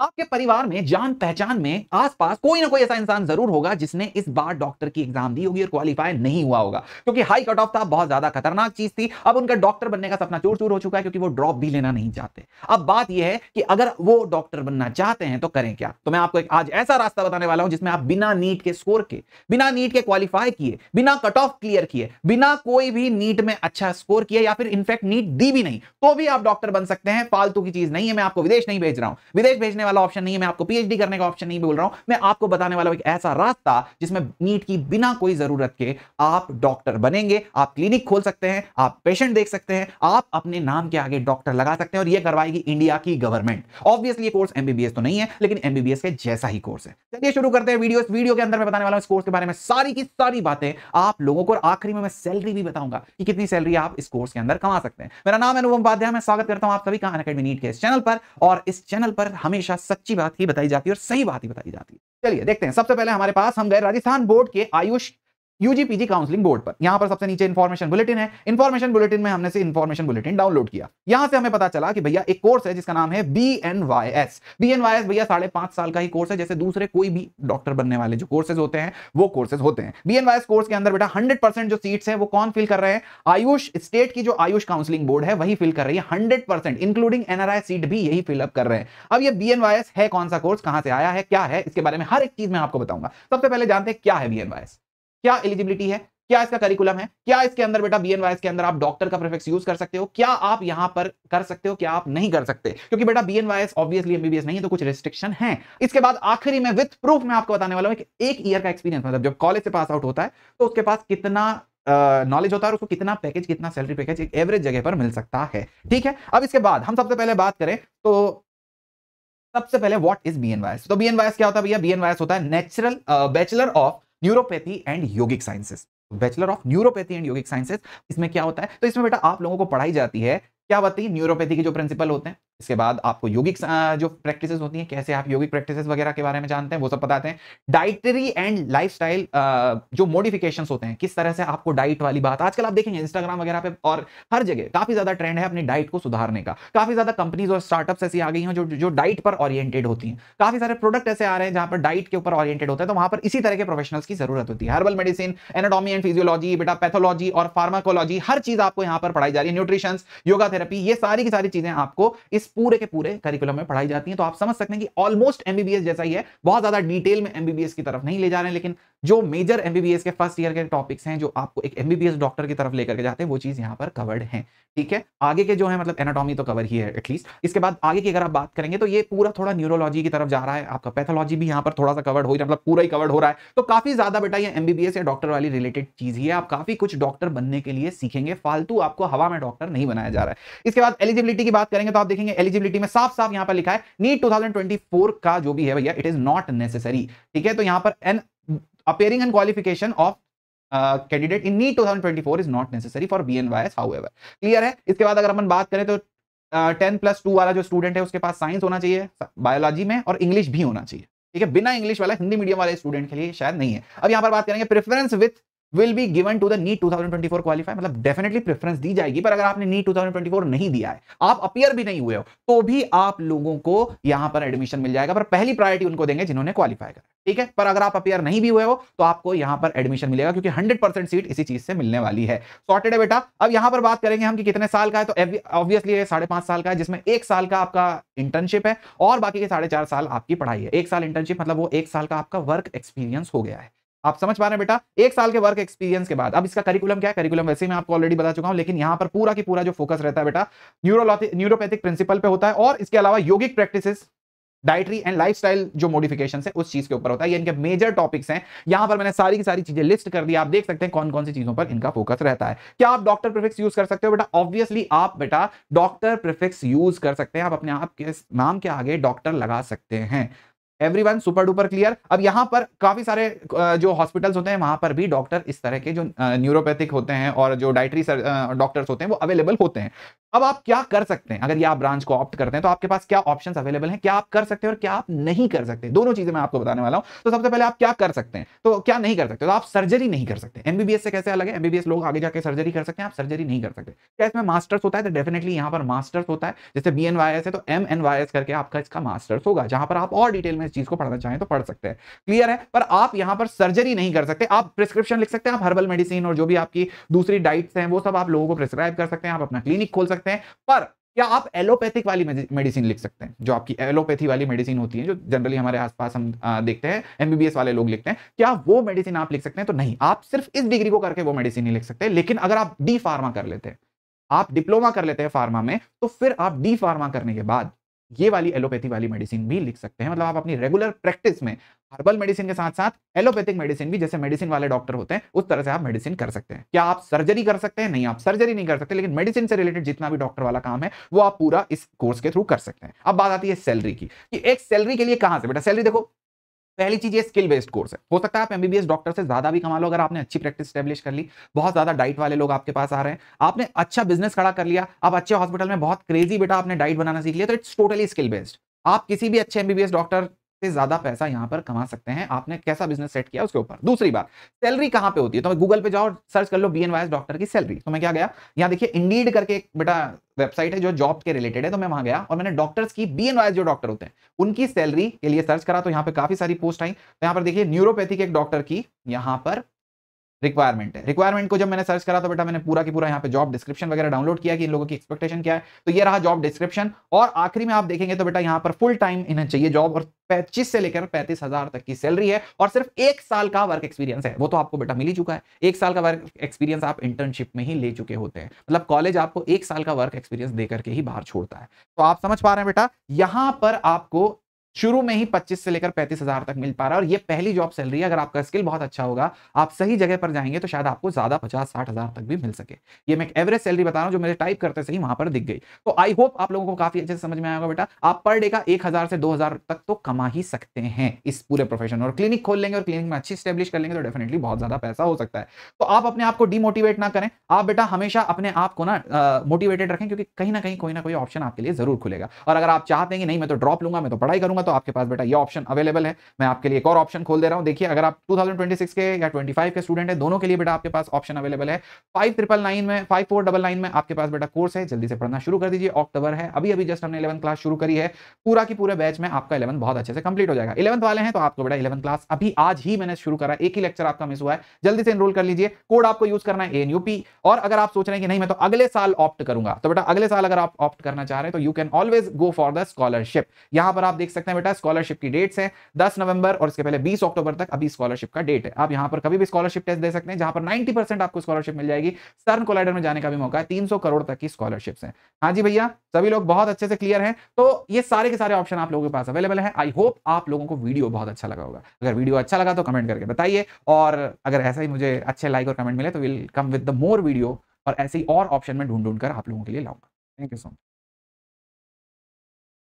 आपके परिवार में जान पहचान में आसपास कोई ना कोई ऐसा इंसान जरूर होगा जिसने इस बार डॉक्टर की एग्जाम दी होगी और क्वालिफाई नहीं हुआ होगा क्योंकि हाई कट ऑफ था बहुत ज्यादा खतरनाक चीज थी अब उनका डॉक्टर बनने का सपना चूर चूर हो चुका है क्योंकि वो ड्रॉप भी लेना नहीं चाहते अब बात यह है कि अगर वो डॉक्टर बनना चाहते हैं तो करें क्या तो मैं आपको एक आज ऐसा रास्ता बताने वाला हूं जिसमें आप बिना नीट के स्कोर के बिना नीट के क्वालिफाई किए बिना कट ऑफ क्लियर किए बिना कोई भी नीट में अच्छा स्कोर किए या फिर इनफेक्ट नीट दी भी नहीं तो भी आप डॉक्टर बन सकते हैं फालतू की चीज नहीं है मैं आपको विदेश नहीं भेज रहा हूं विदेश भेजने वाला ऑप्शन नहीं है मैं आपको पीएचडी करने का ऑप्शन नहीं बोल रहा हूं मैं आपको बताने वाला एक ऐसा रास्ता जिसमें नीट की बिना कोई जरूरत के आप डॉक्टर बनेंगे आप क्लिनिक खोल सकते हैं आप पेशेंट देख सकते हैं आप अपने नाम के आगे डॉक्टर लगा सकते हैं और यह करवाएगी इंडिया की गवर्नमेंट ऑब्वियसली कोर्स एमबीबीएस तो नहीं है लेकिन एमबीबीएस के जैसा ही कोर्स है चलिए शुरू करते हैं वीडियो वीडियो के अंदर मैं बताने वाला हूं इस कोर्स के बारे में सारी की सारी बातें आप लोगों को आखिरी में सैलरी भी बताऊंगा कि कितनी सैलरी आप इस कोर्स के अंदर कमा सकते हैं मेरा नाम है अनुपम उपाध्याय मैं स्वागत करता हूं आप सभी का अनकेडमी नीट के इस चैनल पर और इस चैनल पर हमेशा पास सच्ची बात ही बताई जाती है और सही बात ही बताई जाती है चलिए देखते हैं सबसे पहले हमारे पास हम गए राजस्थान बोर्ड के आयुष यूजीपीजी काउंसलिंग बोर्ड पर यहां पर सबसे नीचे इन्फॉर्मेशन बुलेटिन है इन्फॉर्मेशन बुलेटिन में हमने से इन्फॉर्मेशन बुलेटिन डाउनलोड किया यहां से हमें पता चला कि भैया एक कोर्स है जिसका नाम है B N Y S B N Y S भैया साढ़े पांच साल का ही कोर्स है जैसे दूसरे कोई भी डॉक्टर बनने वाले जो कोर्सेज होते हैं वो कोर्सेज होते हैं B N Y S course के अंदर बेटा हंड्रेड जो सीट है वो कौन फिल कर रहे हैं आयुष स्टेट की जो आयुष काउंसलिंग बोर्ड है वही फिल कर रही है हंड्रेड इंक्लूडिंग एनआरआई सीट भी यही फिलअप कर रहे हैं अब ये बी एन वाई एस है कौन सा कोर्स कहां से आया है क्या है इसके बारे में हर एक चीज मैं आपको बताऊंगा सबसे पहले जानते हैं क्या है बी एन वाई एस क्या एलिजिबिलिटी है क्या इसका करिकुलम है क्या इसके अंदर बेटा बी एन के अंदर आप डॉक्टर का प्रिफिक्स यूज कर सकते हो क्या आप यहां पर कर सकते हो क्या आप नहीं कर सकते क्योंकि बेटा बी एन ऑब्वियसली एमबीबीएस नहीं है तो कुछ रिस्ट्रिक्शन है इसके बाद आखिरी में विथ प्रूफ में आपको बताने वाला हूं एक ईयर का एक्सपीरियंस मतलब जब कॉलेज से पास आउट होता है तो उसके पास कितना नॉलेज uh, होता है और उसको कितना पैकेज कितना सैलरी पैकेज एक एवरेज जगह पर मिल सकता है ठीक है अब इसके बाद हम सबसे पहले बात करें तो सबसे पहले व्हाट इज बी तो बी क्या होता है भैया बी होता है natural bachelor of neuropathy and yogic sciences bachelor of neuropathy and yogic sciences इसमें क्या होता है तो इसमें बेटा आप लोगों को पढ़ाई जाती है क्या बताइए न्यूरोपैथी के जो प्रिंसिपल होते हैं इसके बाद आपको योगिक जो प्रैक्टिसेस होती हैं कैसे आप योगिक प्रैक्टिसेस वगैरह के बारे में जानते हैं वो सब बताते हैं डाइटरी एंड लाइफस्टाइल जो मॉडिफिकेशन होते हैं किस तरह से आपको डाइट वाली बात आजकल आप देखेंगे इंस्टाग्राम वगैरह पे और हर जगह काफी ज्यादा ट्रेंड है अपनी डाइट को सुधारने का काफी ज्यादा कंपनीज और स्टार्टअप्स ऐसी आ गई हैं जो जो डाइट पर ऑरियंटेड होती हैं काफी सारे प्रोडक्ट ऐसे आ रहे हैं जहां पर डाइट के ऊपर ऑरिएटेड होता है तो वहां पर इसी तरह के प्रोफेशनल्स की जरूरत होती है herbal medicine anatomy and physiology बेटा पैथोलॉजी और फार्माकोलॉजी हर चीज आपको यहाँ पर पढ़ाई जा रही है न्यूट्रिशन योगा थेरेपी ये सारी की सारी चीजें आपको इस पूरे के पूरे करिकुलम में पढ़ाई जाती है तो आप समझ सकते हैं कि ऑलमोस्ट एमबीबीएस जैसा ही है बहुत ज्यादा डिटेल में एमबीबीएस की तरफ नहीं ले जा रहे हैं लेकिन जो मेजर एमबीबीएस के फर्स्ट ईयर के टॉपिक्स हैं जो आपको एक एमबीबीएस डॉक्टर की तरफ लेकर के जाते हैं वो चीज़ यहाँ पर कवर्ड है ठीक है आगे के जो है मतलब एनाटॉमी तो कवर ही है एटलीस्ट इसके बाद आगे की अगर आप बात करेंगे तो ये पूरा थोड़ा न्यूरोलॉजी की तरफ जा रहा है आपका पैथोलॉजी भी यहाँ पर थोड़ा सा कवर्ड हो मतलब पूरा ही कवर्ड हो रहा है तो काफ़ी ज़्यादा बेटा ये एमबीबीएस या डॉक्टर वाली रिलेटेड चीज़ ही है आप काफ़ी कुछ डॉक्टर बनने के लिए सीखेंगे फालतू आपको हवा में डॉक्टर नहीं बनाया जा रहा है इसके बाद एलिजिबिलिटी की बात करेंगे तो आप देखेंगे एलिजिबिलिटी में साफ साफ यहाँ पर लिखा है नीट टू का जो भी है भैया इट इज नॉट नेसेसरी ठीक है तो यहाँ पर an appearing and qualification of four is not necessary for B N Y S however clear है इसके बाद अगर अपन बात करें तो टेन प्लस टू वाला जो स्टूडेंट है उसके पास साइंस होना चाहिए बायोलॉजी में और इंग्लिश भी होना चाहिए ठीक है बिना इंग्लिश वाला हिंदी मीडियम वाले स्टूडेंट के लिए शायद नहीं है अब यहाँ पर बात करेंगे preference with will be given to the NEET 2024 qualify मतलब डेफिनेटली प्रेफरेंस दी जाएगी पर अगर आपने नीट 2024 नहीं दिया है आप अपियर भी नहीं हुए हो तो भी आप लोगों को यहां पर एडमिशन मिल जाएगा पर पहली प्रायोरिटी उनको देंगे जिन्होंने क्वालिफाई करा ठीक है पर अगर आप अपियर नहीं भी हुए हो तो आपको यहां पर एडमिशन मिलेगा क्योंकि हंड्रेड सीट इसी चीज से मिलने वाली है सॉर्टेड है बेटा अब यहां पर बात करेंगे हम कि कितने साल का है तो ऑब्वियसली ये साढ़े पांच साल का है जिसमें एक साल का आपका इंटर्नशिप है और बाकी के साढ़े चार साल आपकी पढ़ाई है एक साल इंटर्नशिप मतलब वो एक साल का आपका वर्क एक्सपीरियंस हो गया है आप समझ पा रहे हैं बेटा एक साल के वर्क एक्सपीरियंस के बाद अब इसका करिकुलम क्या है करिकुलम वैसे मैं आपको ऑलरेडी बता चुका हूं लेकिन यहां पर पूरा की पूरा जो फोकस रहता है बेटा न्यूरोपैथिक प्रिंसिपल पे होता है और इसके अलावा yogic practices dietary and lifestyle जो मॉडिफिकेशन है उस चीज के ऊपर होता है ये इनके मेजर टॉपिक्स हैं यहां पर मैंने सारी की सारी चीजें लिस्ट कर दी आप देख सकते हैं कौन कौन सी चीजों पर इनका फोकस रहता है क्या आप डॉक्टर प्रिफिक्स यूज कर सकते हो बेटा ऑब्वियसली आप बेटा डॉक्टर प्रिफिक्स यूज कर सकते हैं आप अपने आप के नाम के आगे डॉक्टर लगा सकते हैं everyone super duper clear अब यहाँ पर काफी सारे जो हॉस्पिटल्स होते हैं वहां पर भी डॉक्टर इस तरह के जो न्यूरोपैथिक होते हैं और जो डाइटरी डॉक्टर्स होते हैं वो अवेलेबल होते हैं अब आप क्या कर सकते हैं अगर ये आप ब्रांच को ऑप्ट करते हैं तो आपके पास क्या ऑप्शन अवेलेबल हैं क्या आप कर सकते हैं और क्या आप नहीं कर सकते दोनों चीजें मैं आपको बताने वाला हूं तो सबसे पहले आप क्या कर सकते हैं तो क्या नहीं कर सकते तो आप सर्जरी नहीं कर सकते एमबीबीएस से कैसे अलग है एमबीबीएस लोग आगे जाकर सर्जरी कर सकते हैं आप सर्जरी नहीं कर सकते क्या इसमें मास्टर्स होता है तो डेफिनेटली यहाँ पर मास्टर्स होता है जैसे बी है तो एम करके आपका इसका मास्टर्स होगा जहां पर आप और डिटेल में इस चीज को पढ़ना चाहें तो पढ़ सकते हैं क्लियर है पर आप यहाँ पर सर्जरी नहीं कर सकते आप प्रिस्क्रिप्शन लिख सकते हैं आप हर्बल मेडिसिन और जो भी आपकी दूसरी डाइट्स हैं वो सब आप लोगों को प्रिस्क्राइब कर सकते हैं आप अपना क्लिनिक खोल सकते सकते हैं पर क्या आप एलोपैथिक वाली मेडिसिन लिख सकते हैं जो आपकी एलोपैथी वाली मेडिसिन होती है जो जनरली हमारे आसपास हम देखते हैं एमबीबीएस वाले लोग लिखते हैं क्या वो मेडिसिन आप लिख सकते हैं तो नहीं आप सिर्फ इस डिग्री को करके वो मेडिसिन नहीं लिख सकते लेकिन अगर आप डी फार्मा कर लेते हैं आप डिप्लोमा कर लेते हैं फार्मा में तो फिर आप डी फार्मा करने के बाद ये वाली एलोपैथी वाली मेडिसिन भी लिख सकते हैं मतलब आप अपनी रेगुलर प्रैक्टिस में हर्बल मेडिसिन के साथ साथ एलोपैथिक मेडिसिन भी जैसे मेडिसिन वाले डॉक्टर होते हैं उस तरह से आप मेडिसिन कर सकते हैं क्या आप सर्जरी कर सकते हैं नहीं आप सर्जरी नहीं कर सकते लेकिन मेडिसिन से रिलेटेड जितना भी डॉक्टर वाला काम है वो आप पूरा इस कोर्स के थ्रू कर सकते हैं अब बात आती है सैलरी की कि एक सैलरी के लिए कहां से बेटा सैलरी देखो पहली चीज ये स्किल बेस्ड कोर्स है हो सकता है आप एमबीबीएस डॉक्टर से ज्यादा भी कमा लो अगर आपने अच्छी प्रैक्टिस स्टेब्लिश कर ली बहुत ज्यादा डाइट वाले लोग आपके पास आ रहे हैं आपने अच्छा बिजनेस खड़ा कर लिया आप अच्छे हॉस्पिटल में बहुत क्रेजी बेटा आपने डाइट बनाना सीख लिया तो इट्स टोटली स्किल बेस्ड आप किसी भी अच्छे एमबीबीएस डॉक्टर से ज्यादा पैसा यहां पर कमा सकते हैं आपने कैसा बिजनेस सेट किया उसके ऊपर दूसरी बात सैलरी कहां पे होती है तो गूगल पे जाओ सर्च कर लो बी एन डॉक्टर की सैलरी तो मैं क्या गया यहां देखिए इंडीड करके एक बेटा वेबसाइट है जो जॉब के रिलेटेड है तो मैं वहां गया और मैंने डॉक्टर्स की बी एन जो डॉक्टर होते हैं उनकी सैलरी के लिए सर्च करा तो यहाँ पे काफी सारी पोस्ट आई तो यहाँ पर देखिए न्यूरोपैथी के एक डॉक्टर की यहाँ पर रिक्वायरमेंट है रिक्वायरमेंट को जब मैंने सर्च करा तो बेटा मैंने पूरा की पूरा यहाँ पे जॉब डिस्क्रिप्शन वगैरह डाउनलोड किया कि इन लोगों की एक्सपेक्टेशन क्या है तो ये रहा जॉब डिस्क्रिप्शन और आखिरी में आप देखेंगे तो बेटा यहाँ पर फुल टाइम इन्हें चाहिए जॉब और पच्चीस से लेकर पैंतीस हजार तक की सैलरी है और सिर्फ एक साल का वर्क एक्सपीरियंस है वो तो आपको बेटा मिल ही चुका है एक साल का वर्क एक्सपीरियंस आप इंटर्नशिप में ही ले चुके होते हैं मतलब कॉलेज आपको एक साल का वर्क एक्सपीरियंस दे करके ही बाहर छोड़ता है तो आप समझ पा रहे हैं बेटा यहाँ पर आपको शुरू में ही 25 से लेकर पैंतीस हजार तक मिल पा रहा है और ये पहली जॉब सैलरी है अगर आपका स्किल बहुत अच्छा होगा आप सही जगह पर जाएंगे तो शायद आपको ज्यादा पचास साठ हजार तक भी मिल सके ये मैं एवरेज सैलरी बता रहा हूँ जो मेरे टाइप करते सही वहां पर दिख गई तो आई होप आप लोगों को काफी अच्छे से समझ में आएगा बेटा आप पर डे का एक हजार से दो हजार तक तो कमा ही सकते हैं इस पूरे प्रोफेशन और क्लिनिक खोल लेंगे और क्लिनिक में अच्छी स्टेब्लिश कर लेंगे तो डेफिनेटली बहुत ज्यादा पैसा हो सकता है तो आप अपने आप को डिमोटिवेट ना करें आप बेटा हमेशा अपने आप को ना मोटिवेटेड रखें क्योंकि कहीं ना कहीं कोई ना कोई ऑप्शन आपके लिए जरूर खुलेगा और अगर आप चाहते हैं नहीं मैं तो ड्रॉप लूंगा मैं तो पढ़ाई करूंगा करूंगा तो आपके पास बेटा ये ऑप्शन अवेलेबल है मैं आपके लिए एक और ऑप्शन खोल दे रहा हूं देखिए अगर आप 2026 के या 25 के स्टूडेंट है दोनों के लिए बेटा आपके पास ऑप्शन अवेलेबल है फाइव ट्रिपल नाइन में फाइव फोर डबल नाइन में आपके पास बेटा कोर्स है जल्दी से पढ़ना शुरू कर दीजिए अक्टूबर है अभी अभी जस्ट हमने इलेवन क्लास शुरू करी है पूरा की पूरे बैच में आपका इलेवन बहुत अच्छे से कंप्लीट हो जाएगा इलेवंथ वाले हैं तो आपको बेटा इलेवन क्लास अभी आज ही मैंने शुरू करा एक ही लेक्चर आपका मिस हुआ है जल्दी से इनरोल कर लीजिए कोड आपको यूज करना है एन और अगर आप सोच रहे हैं कि नहीं मैं तो अगले साल ऑप्ट करूंगा तो बेटा अगले साल अगर आप ऑप्ट करना चाह रहे हैं तो you can always go for the scholarship यहां पर आप देख सकते सकते हैं बेटा स्कॉलरशिप की डेट्स हैं दस नवंबर और इसके पहले बीस अक्टूबर तक अभी स्कॉलरशिप का डेट है आप यहां पर कभी भी स्कॉलरशिप टेस्ट दे सकते हैं जहां पर परसेंट आपको स्कॉलरशिप मिल जाएगी सर्न कोलाइडर में जाने का भी मौका है तीन करोड़ तक की स्कॉलरशिप है हाँ जी भैया सभी लोग बहुत अच्छे से क्लियर है तो ये सारे के सारे ऑप्शन आप लोगों के पास अवेलेबल है आई होप आप लोगों को वीडियो बहुत अच्छा लगा होगा अगर वीडियो अच्छा लगा तो कमेंट करके बताइए और अगर ऐसा ही मुझे अच्छे लाइक और कमेंट मिले तो will come with the more video और ऐसे ही और ऑप्शन में ढूंढ ढूंढ कर आप लोगों के लिए लाऊंगा थैंक यू सो मच